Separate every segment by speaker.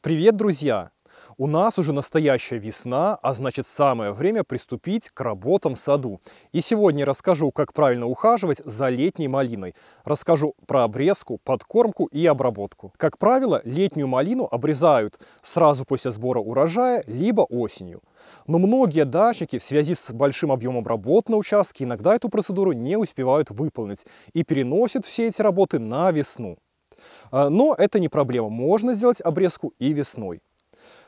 Speaker 1: Привет, друзья! У нас уже настоящая весна, а значит самое время приступить к работам в саду. И сегодня расскажу, как правильно ухаживать за летней малиной. Расскажу про обрезку, подкормку и обработку. Как правило, летнюю малину обрезают сразу после сбора урожая, либо осенью. Но многие дачники в связи с большим объемом работ на участке иногда эту процедуру не успевают выполнить и переносят все эти работы на весну. А, но это не проблема, можно сделать обрезку и весной.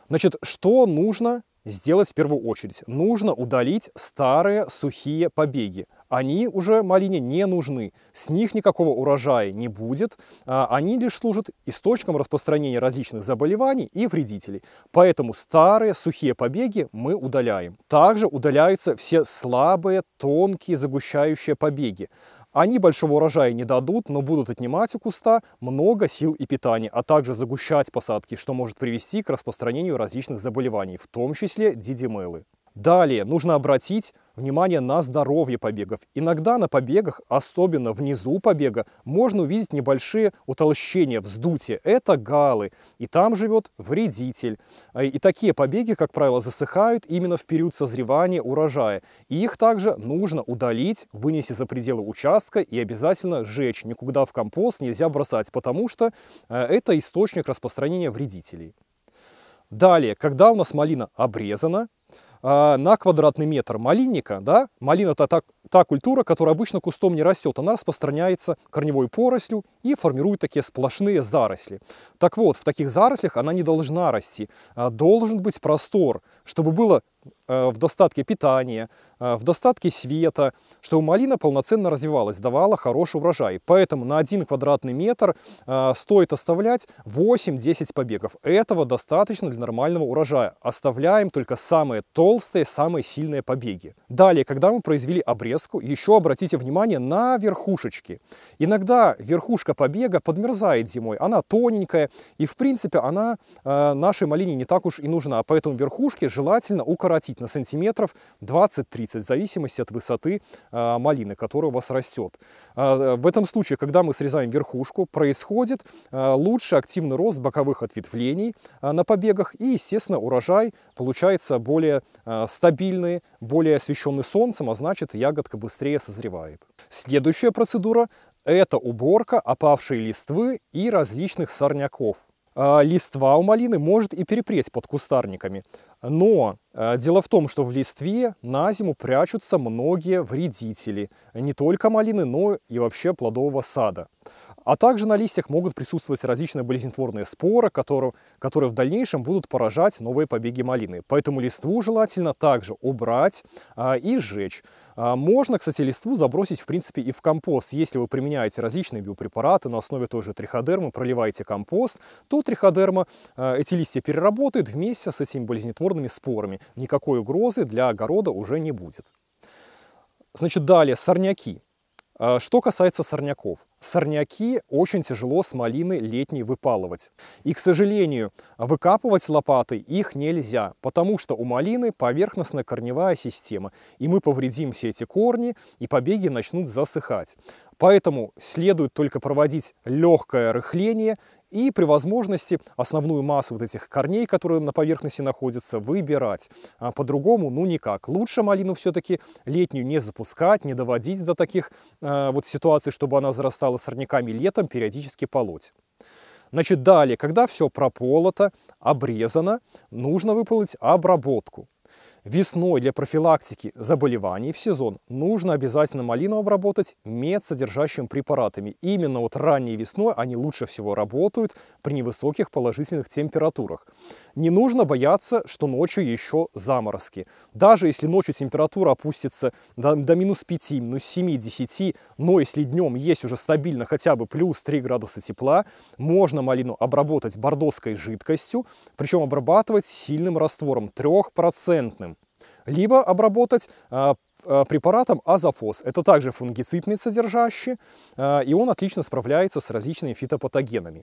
Speaker 1: Значит, что нужно сделать в первую очередь? Нужно удалить старые сухие побеги. Они уже малине не нужны, с них никакого урожая не будет, а, они лишь служат источником распространения различных заболеваний и вредителей. Поэтому старые сухие побеги мы удаляем. Также удаляются все слабые, тонкие, загущающие побеги. Они большого урожая не дадут, но будут отнимать у куста много сил и питания, а также загущать посадки, что может привести к распространению различных заболеваний, в том числе дидимелы. Далее нужно обратить внимание на здоровье побегов. Иногда на побегах, особенно внизу побега, можно увидеть небольшие утолщения, вздутие. Это галы, и там живет вредитель. Э, и такие побеги, как правило, засыхают именно в период созревания урожая. И их также нужно удалить, вынести за пределы участка и обязательно сжечь. Никуда в компост нельзя бросать, потому что э, это источник распространения вредителей. Далее, когда у нас малина обрезана, а, на квадратный метр малинника, да, малина это та, та культура, которая обычно кустом не растет, она распространяется корневой порослью и формирует такие сплошные заросли. Так вот, в таких зарослях она не должна расти, а должен быть простор, чтобы было Э, в достатке питания, э, в достатке света, чтобы малина полноценно развивалась, давала хороший урожай. Поэтому на один квадратный метр э, стоит оставлять 8-10 побегов. Этого достаточно для нормального урожая. Оставляем только самые толстые, самые сильные побеги. Далее, когда мы произвели обрезку, еще обратите внимание на верхушечки. Иногда верхушка побега подмерзает зимой, она тоненькая, и в принципе она нашей малине не так уж и нужна, поэтому верхушки желательно укоротить укоротить на сантиметров 20-30, в зависимости от высоты а, малины, которая у вас растет. А, в этом случае, когда мы срезаем верхушку, происходит а, лучший активный рост боковых ответвлений на побегах и, естественно, урожай получается более стабильный, более освещенный солнцем, а значит ягодка быстрее созревает. Следующая процедура – это уборка опавшей листвы и различных сорняков листва у малины может и перепреть под кустарниками. Но э, дело в том, что в листве на зиму прячутся многие вредители. Не только малины, но и вообще плодового сада. А также на листьях могут присутствовать различные болезнетворные споры, которые, которые в дальнейшем будут поражать новые побеги малины. Поэтому листву желательно также убрать а, и сжечь. А, можно, кстати, листву забросить в принципе и в компост. Если вы применяете различные биопрепараты на основе той же триходермы, проливаете компост, то триходерма а, эти листья переработает вместе с этими болезнетворными спорами. Никакой угрозы для огорода уже не будет. Значит, далее сорняки. А, что касается сорняков. Сорняки очень тяжело с малины летней выпалывать. И, к сожалению, выкапывать лопатой их нельзя, потому что у малины поверхностная корневая система, и мы повредим все эти корни, и побеги начнут засыхать. Поэтому следует только проводить легкое рыхление и при возможности основную массу вот этих корней, которые на поверхности находятся, выбирать. А по-другому, ну никак. Лучше малину все-таки летнюю не запускать, не доводить до таких э, вот ситуаций, чтобы она зарастала сорняками летом, периодически полоть. Значит, далее, когда все прополото, обрезано, нужно выполнить обработку. Весной для профилактики заболеваний в сезон нужно обязательно малину обработать медсодержащими препаратами. Именно вот ранней весной они лучше всего работают при невысоких положительных температурах. Не нужно бояться, что ночью еще заморозки. Даже если ночью температура опустится до, до минус 5, минус 7, 10, но если днем есть уже стабильно хотя бы плюс 3 градуса тепла, можно малину обработать бордоской жидкостью, причем обрабатывать сильным раствором 3% либо обработать э, э, препаратом азофос. Это также фунгицидный содержащий, э, и он отлично справляется с различными фитопатогенами.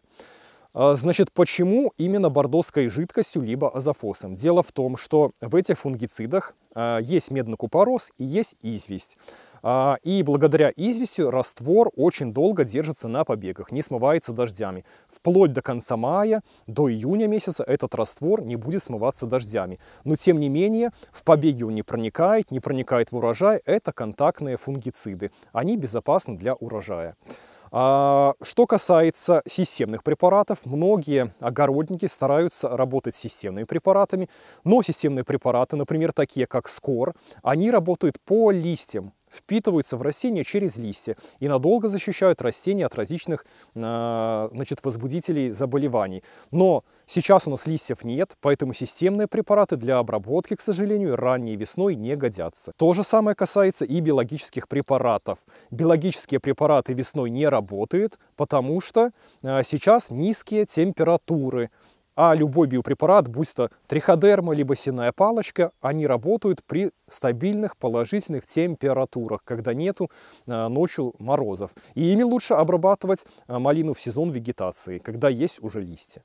Speaker 1: А, значит, почему именно бордоской жидкостью либо азофосом? Дело в том, что в этих фунгицидах а, есть медный купорос и есть известь. А, и благодаря известью раствор очень долго держится на побегах, не смывается дождями. Вплоть до конца мая, до июня месяца этот раствор не будет смываться дождями. Но тем не менее, в побеги он не проникает, не проникает в урожай. Это контактные фунгициды. Они безопасны для урожая. А, что касается системных препаратов, многие огородники стараются работать с системными препаратами, но системные препараты, например, такие как СКОР, они работают по листьям, впитываются в растения через листья и надолго защищают растения от различных э, значит, возбудителей заболеваний. Но сейчас у нас листьев нет, поэтому системные препараты для обработки, к сожалению, ранней весной не годятся. То же самое касается и биологических препаратов. Биологические препараты весной не работают, потому что э, сейчас низкие температуры а любой биопрепарат, будь то триходерма, либо синая палочка, они работают при стабильных положительных температурах, когда нету э, ночью морозов. И ими лучше обрабатывать э, малину в сезон вегетации, когда есть уже листья.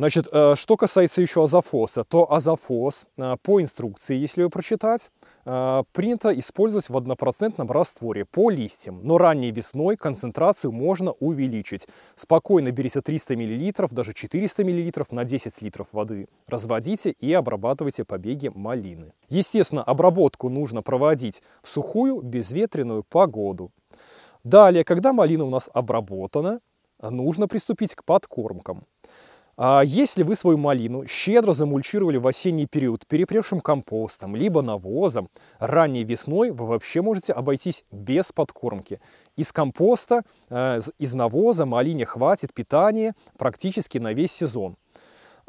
Speaker 1: Значит, э, что касается еще азофоса, то азофос э, по инструкции, если ее прочитать, э, принято использовать в однопроцентном растворе по листьям, но ранней весной концентрацию можно увеличить. Спокойно берите 300 мл, даже 400 мл на 10 литров воды, разводите и обрабатывайте побеги малины. Естественно, обработку нужно проводить в сухую, безветренную погоду. Далее, когда малина у нас обработана, нужно приступить к подкормкам. А если вы свою малину щедро замульчировали в осенний период перепревшим компостом, либо навозом, ранней весной вы вообще можете обойтись без подкормки. Из компоста, э, из навоза малине хватит питания практически на весь сезон.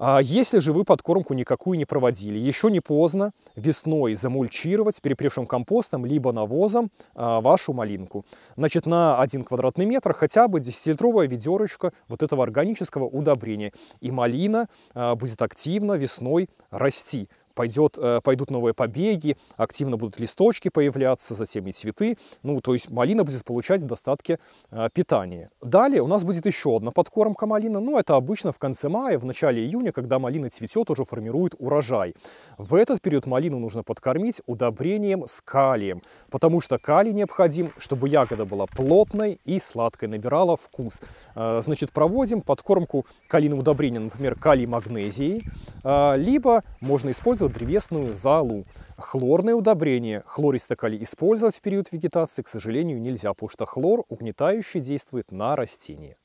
Speaker 1: А если же вы подкормку никакую не проводили, еще не поздно весной замульчировать перепревшим компостом либо навозом а, вашу малинку. Значит, на 1 квадратный метр хотя бы 10-литровая ведерочка вот этого органического удобрения. И малина а, будет активно весной расти пойдет, э, пойдут новые побеги, активно будут листочки появляться, затем и цветы. Ну, то есть малина будет получать в достатке э, питания. Далее у нас будет еще одна подкормка малины. Ну, это обычно в конце мая, в начале июня, когда малина цветет, уже формирует урожай. В этот период малину нужно подкормить удобрением с калием, потому что калий необходим, чтобы ягода была плотной и сладкой, набирала вкус. Э, значит, проводим подкормку калийного удобрения, например, калий-магнезией, либо можно использовать использовать древесную залу. Хлорное удобрение хлористокали использовать в период вегетации, к сожалению, нельзя, потому что хлор угнетающе действует на растение.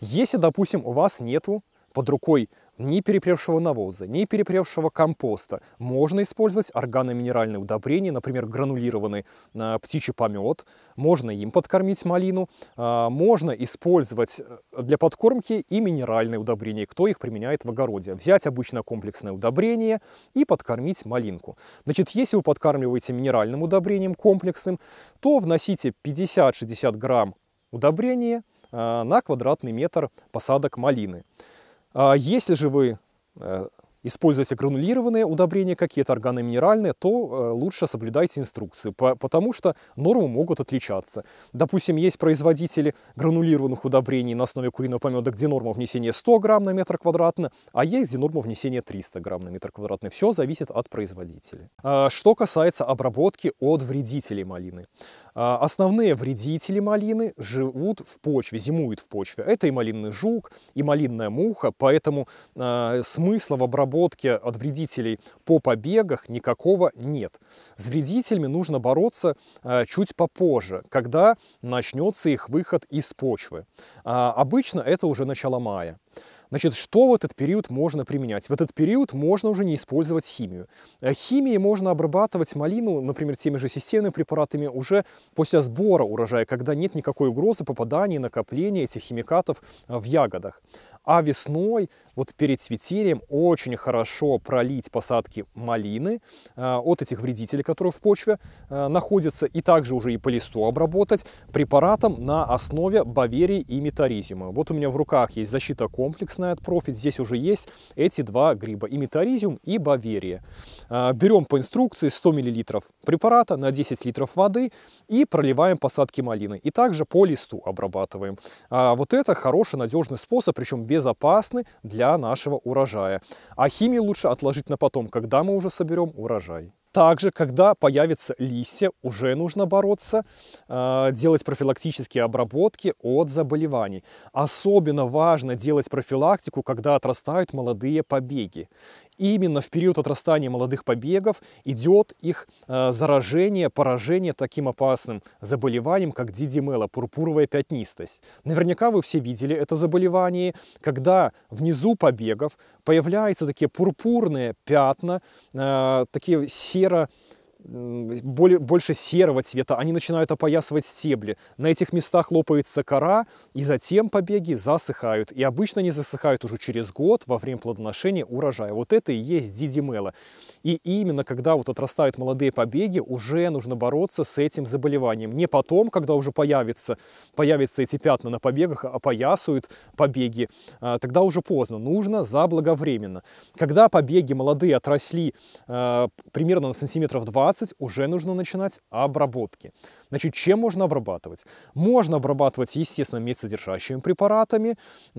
Speaker 1: Если, допустим, у вас нету под рукой ни перепревшего навоза, ни перепревшего компоста. Можно использовать органоминеральные удобрения, например, гранулированный э, птичий помет. Можно им подкормить малину. Э, можно использовать э, для подкормки и минеральные удобрения, кто их применяет в огороде. Взять обычно комплексное удобрение и подкормить малинку. Значит, если вы подкармливаете минеральным удобрением комплексным, то вносите 50-60 грамм удобрения на квадратный метр посадок малины. А если же вы э, используете гранулированные удобрения, какие-то органы минеральные, то э, лучше соблюдайте инструкцию, потому что нормы могут отличаться. Допустим, есть производители гранулированных удобрений на основе куриного помета, где норма внесения 100 грамм на метр квадратный, а есть, где норма внесения 300 грамм на метр квадратный. Все зависит от производителя. А, что касается обработки от вредителей малины. А, основные вредители малины живут в почве, зимуют в почве. Это и малинный жук, и малинная муха, поэтому а, смысла в обработке обработки от вредителей по побегах никакого нет. С вредителями нужно бороться э, чуть попозже, когда начнется их выход из почвы. А, обычно это уже начало мая. Значит, что в этот период можно применять? В этот период можно уже не использовать химию. Э, химией можно обрабатывать малину, например, теми же системными препаратами уже после сбора урожая, когда нет никакой угрозы попадания и накопления этих химикатов э, в ягодах. А весной вот перед цветением очень хорошо пролить посадки малины э, от этих вредителей, которые в почве э, находятся, и также уже и по листу обработать препаратом на основе баверии и метаризиума. Вот у меня в руках есть защита комплексная от профит, здесь уже есть эти два гриба, и метаризиум, и баверия. Э, берем по инструкции 100 мл препарата на 10 литров воды и проливаем посадки малины. И также по листу обрабатываем. А вот это хороший, надежный способ, причем безопасный для для нашего урожая. А химию лучше отложить на потом, когда мы уже соберем урожай. Также, когда появятся листья, уже нужно бороться, э, делать профилактические обработки от заболеваний. Особенно важно делать профилактику, когда отрастают молодые побеги. Именно в период отрастания молодых побегов идет их э, заражение, поражение таким опасным заболеванием, как дидимела, пурпуровая пятнистость. Наверняка вы все видели это заболевание, когда внизу побегов появляются такие пурпурные пятна, э, такие серые, yra uh, более, больше серого цвета, они начинают опоясывать стебли. На этих местах лопается кора, и затем побеги засыхают. И обычно они засыхают уже через год во время плодоношения урожая. Вот это и есть дидимела. И именно когда вот отрастают молодые побеги, уже нужно бороться с этим заболеванием. Не потом, когда уже появятся появятся эти пятна на побегах, а опоясывают побеги, а, тогда уже поздно. Нужно заблаговременно. Когда побеги молодые отросли а, примерно на сантиметров 20, 20 уже нужно начинать обработки. Значит, чем можно обрабатывать? Можно обрабатывать, естественно, медсодержащими препаратами, э,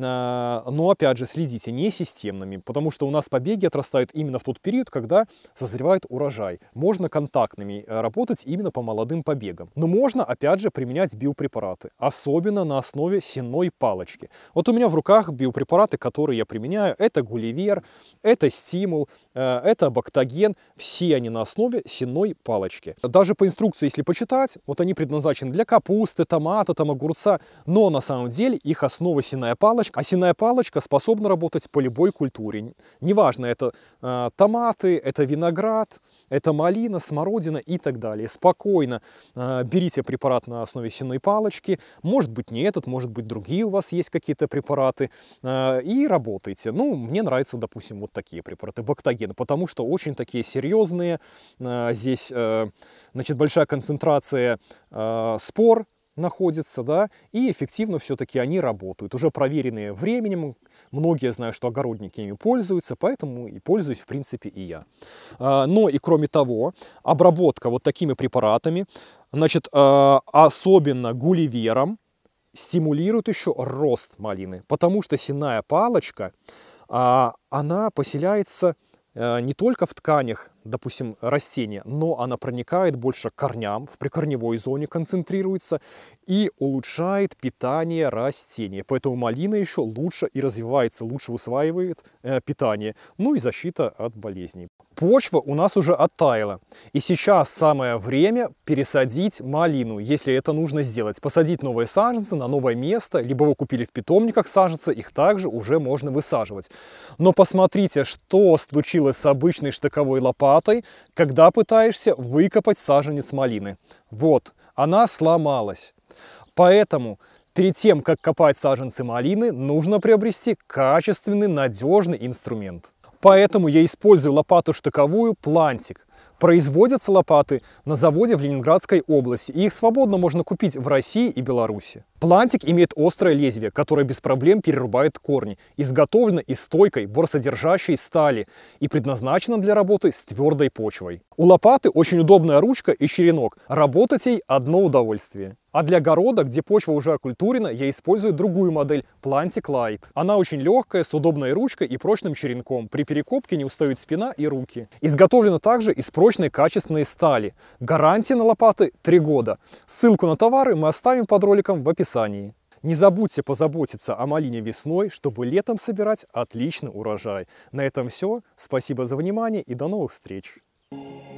Speaker 1: но, опять же, следите, не системными, потому что у нас побеги отрастают именно в тот период, когда созревает урожай. Можно контактными э, работать именно по молодым побегам. Но можно, опять же, применять биопрепараты, особенно на основе сенной палочки. Вот у меня в руках биопрепараты, которые я применяю, это гулливер, это стимул, э, это бактоген, все они на основе сенной одной палочки. Даже по инструкции, если почитать, вот они предназначены для капусты, томата, там огурца, но на самом деле их основа синая палочка. А синая палочка способна работать по любой культуре. Неважно, это э, томаты, это виноград, это малина, смородина и так далее. Спокойно э, берите препарат на основе синой палочки. Может быть не этот, может быть другие у вас есть какие-то препараты. Э, и работайте. Ну, мне нравятся, допустим, вот такие препараты, бактогены, потому что очень такие серьезные, э, здесь э, значит, большая концентрация э, спор находится, да, и эффективно все-таки они работают. Уже проверенные временем, многие знают, что огородники ими пользуются, поэтому и пользуюсь, в принципе, и я. Э, но и кроме того, обработка вот такими препаратами, значит, особенно гулливером, стимулирует еще рост малины, потому что синая палочка, а, она поселяется не только в тканях допустим, растение, но она проникает больше к корням, в прикорневой зоне концентрируется и улучшает питание растения. Поэтому малина еще лучше и развивается, лучше усваивает э, питание, ну и защита от болезней почва у нас уже оттаяла. И сейчас самое время пересадить малину, если это нужно сделать. Посадить новые саженцы на новое место, либо вы купили в питомниках саженцы, их также уже можно высаживать. Но посмотрите, что случилось с обычной штыковой лопатой, когда пытаешься выкопать саженец малины. Вот, она сломалась. Поэтому перед тем, как копать саженцы малины, нужно приобрести качественный, надежный инструмент. Поэтому я использую лопату штыковую «Плантик». Производятся лопаты на заводе в Ленинградской области, и их свободно можно купить в России и Беларуси. Плантик имеет острое лезвие, которое без проблем перерубает корни, изготовлено из стойкой боросодержащей стали и предназначено для работы с твердой почвой. У лопаты очень удобная ручка и черенок, работать ей одно удовольствие. А для города, где почва уже окультурена, я использую другую модель – Plantic Light. Она очень легкая, с удобной ручкой и прочным черенком. При перекопке не устают спина и руки. Изготовлена также из прочной качественной стали. Гарантия на лопаты – 3 года. Ссылку на товары мы оставим под роликом в описании. Не забудьте позаботиться о малине весной, чтобы летом собирать отличный урожай. На этом все. Спасибо за внимание и до новых встреч! Thank you.